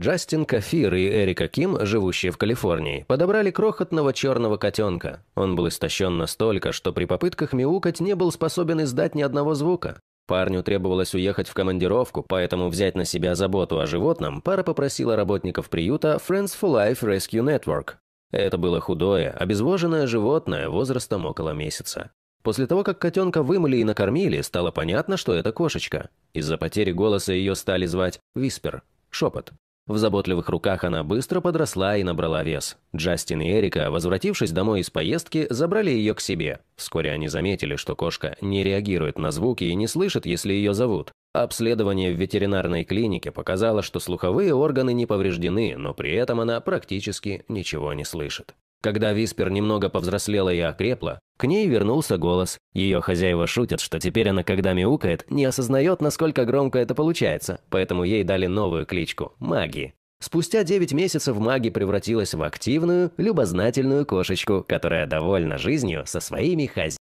Джастин Кафир и Эрика Ким, живущие в Калифорнии, подобрали крохотного черного котенка. Он был истощен настолько, что при попытках мяукать не был способен издать ни одного звука. Парню требовалось уехать в командировку, поэтому взять на себя заботу о животном пара попросила работников приюта Friends for Life Rescue Network. Это было худое, обезвоженное животное возрастом около месяца. После того, как котенка вымыли и накормили, стало понятно, что это кошечка. Из-за потери голоса ее стали звать «Виспер» – «Шепот». В заботливых руках она быстро подросла и набрала вес. Джастин и Эрика, возвратившись домой из поездки, забрали ее к себе. Вскоре они заметили, что кошка не реагирует на звуки и не слышит, если ее зовут. Обследование в ветеринарной клинике показало, что слуховые органы не повреждены, но при этом она практически ничего не слышит. Когда Виспер немного повзрослела и окрепла, к ней вернулся голос. Ее хозяева шутят, что теперь она, когда мяукает, не осознает, насколько громко это получается, поэтому ей дали новую кличку – Маги. Спустя 9 месяцев Маги превратилась в активную, любознательную кошечку, которая довольна жизнью со своими хозяевами.